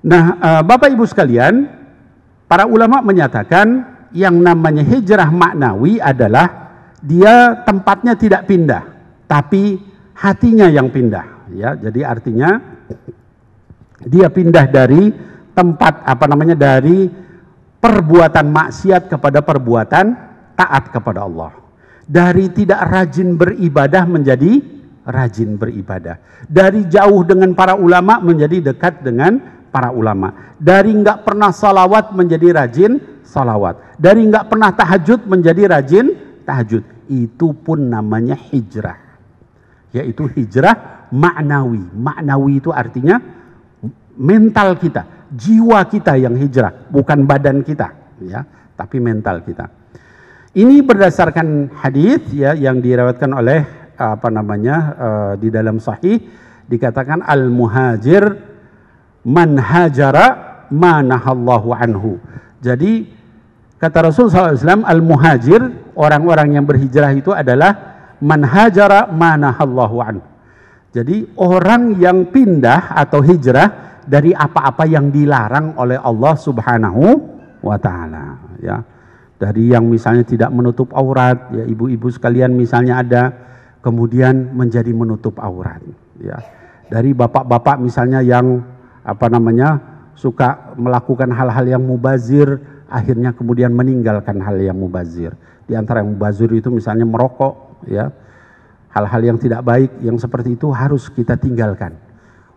Nah, eh, Bapak Ibu sekalian, para ulama menyatakan yang namanya hijrah maknawi adalah dia tempatnya tidak pindah, tapi hatinya yang pindah, ya. Jadi artinya dia pindah dari tempat apa namanya dari perbuatan maksiat kepada perbuatan taat kepada Allah. Dari tidak rajin beribadah menjadi rajin beribadah. Dari jauh dengan para ulama menjadi dekat dengan para ulama. Dari nggak pernah salawat menjadi rajin salawat. Dari nggak pernah tahajud menjadi rajin tahajud. Itu pun namanya hijrah. Yaitu hijrah maknawi. Maknawi itu artinya mental kita, jiwa kita yang hijrah, bukan badan kita, ya, tapi mental kita. Ini berdasarkan hadis ya yang dirawatkan oleh apa namanya uh, di dalam sahih dikatakan al muhajir man hajara manahallahu anhu. Jadi kata Rasul SAW, al-muhajir, orang-orang yang berhijrah itu adalah man hajara manahallahu anhu. Jadi orang yang pindah atau hijrah dari apa-apa yang dilarang oleh Allah Subhanahu wa taala, ya. Dari yang misalnya tidak menutup aurat, ya ibu-ibu sekalian misalnya ada kemudian menjadi menutup aurat, ya. Dari bapak-bapak misalnya yang apa namanya suka melakukan hal-hal yang mubazir akhirnya kemudian meninggalkan hal yang mubazir di antara yang mubazir itu misalnya merokok ya hal-hal yang tidak baik yang seperti itu harus kita tinggalkan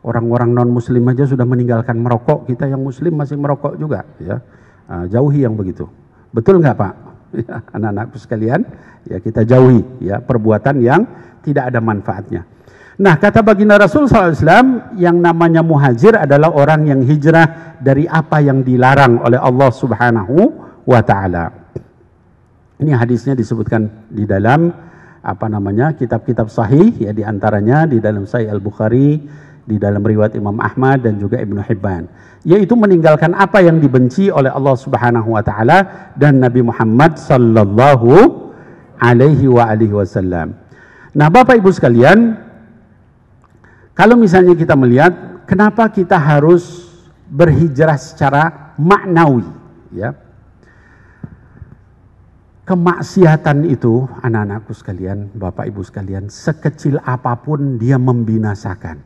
orang-orang non muslim aja sudah meninggalkan merokok kita yang muslim masih merokok juga ya ah, jauhi yang begitu betul nggak pak ya, anak-anakku sekalian ya kita jauhi ya perbuatan yang tidak ada manfaatnya Nah, kata baginda Rasul SAW, yang namanya muhajir adalah orang yang hijrah dari apa yang dilarang oleh Allah Subhanahu wa Ta'ala. Ini hadisnya disebutkan di dalam apa namanya kitab-kitab sahih ya diantaranya di dalam Sahih Al Bukhari, di dalam riwayat Imam Ahmad dan juga Ibnu Hibban yaitu meninggalkan apa yang dibenci oleh Allah Subhanahu wa taala dan Nabi Muhammad sallallahu alaihi wasallam. Nah, Bapak Ibu sekalian, kalau misalnya kita melihat kenapa kita harus berhijrah secara maknawi, ya. Kemaksiatan itu, anak-anakku sekalian, Bapak Ibu sekalian, sekecil apapun dia membinasakan.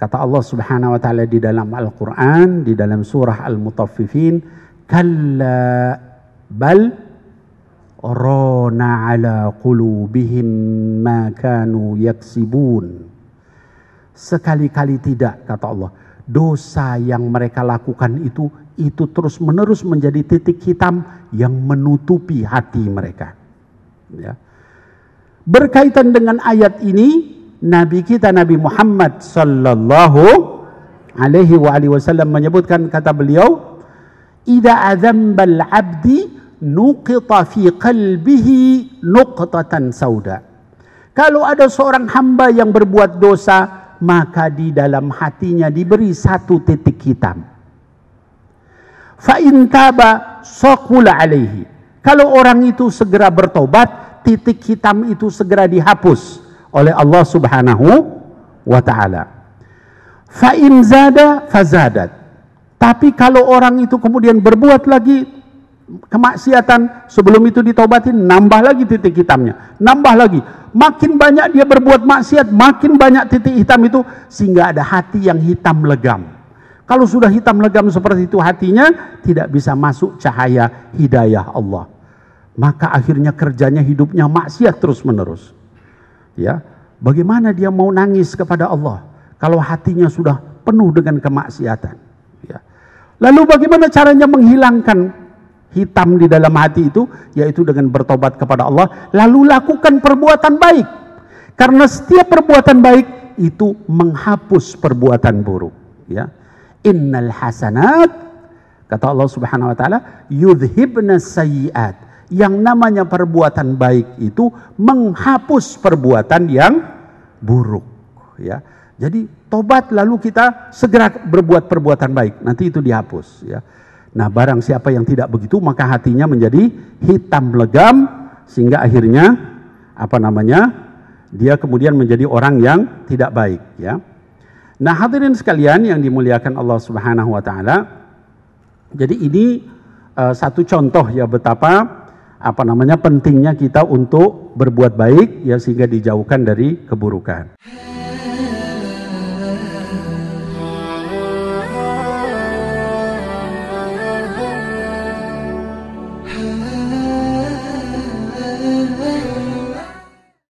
Kata Allah Subhanahu wa taala di dalam Al-Qur'an, di dalam surah Al-Mutaffifin, "Kalla bal rana ala qulubihim ma kanu yaksibun." Sekali-kali tidak kata Allah. Dosa yang mereka lakukan itu itu terus-menerus menjadi titik hitam yang menutupi hati mereka. Ya. Berkaitan dengan ayat ini, Nabi kita Nabi Muhammad sallallahu alaihi wa alihi wasallam menyebutkan kata beliau, "Idza adzambal 'abdi nuqita fi qalbihi nuqtatan sauda." Kalau ada seorang hamba yang berbuat dosa, maka di dalam hatinya diberi satu titik hitam. Fa intaba alaihi. Kalau orang itu segera bertobat, titik hitam itu segera dihapus oleh Allah Subhanahu wa taala. Fa in zada fazadat. Tapi kalau orang itu kemudian berbuat lagi, kemaksiatan sebelum itu ditobatin nambah lagi titik hitamnya nambah lagi makin banyak dia berbuat maksiat makin banyak titik hitam itu sehingga ada hati yang hitam legam kalau sudah hitam legam seperti itu hatinya tidak bisa masuk cahaya hidayah Allah maka akhirnya kerjanya hidupnya maksiat terus menerus ya bagaimana dia mau nangis kepada Allah kalau hatinya sudah penuh dengan kemaksiatan ya lalu bagaimana caranya menghilangkan hitam di dalam hati itu yaitu dengan bertobat kepada Allah lalu lakukan perbuatan baik karena setiap perbuatan baik itu menghapus perbuatan buruk ya innal hasanat kata Allah Subhanahu wa taala yudhibna sayiat yang namanya perbuatan baik itu menghapus perbuatan yang buruk ya jadi tobat lalu kita segera berbuat perbuatan baik nanti itu dihapus ya Nah, barang siapa yang tidak begitu maka hatinya menjadi hitam legam sehingga akhirnya apa namanya? dia kemudian menjadi orang yang tidak baik, ya. Nah, hadirin sekalian yang dimuliakan Allah Subhanahu wa taala. Jadi ini uh, satu contoh ya betapa apa namanya pentingnya kita untuk berbuat baik ya sehingga dijauhkan dari keburukan.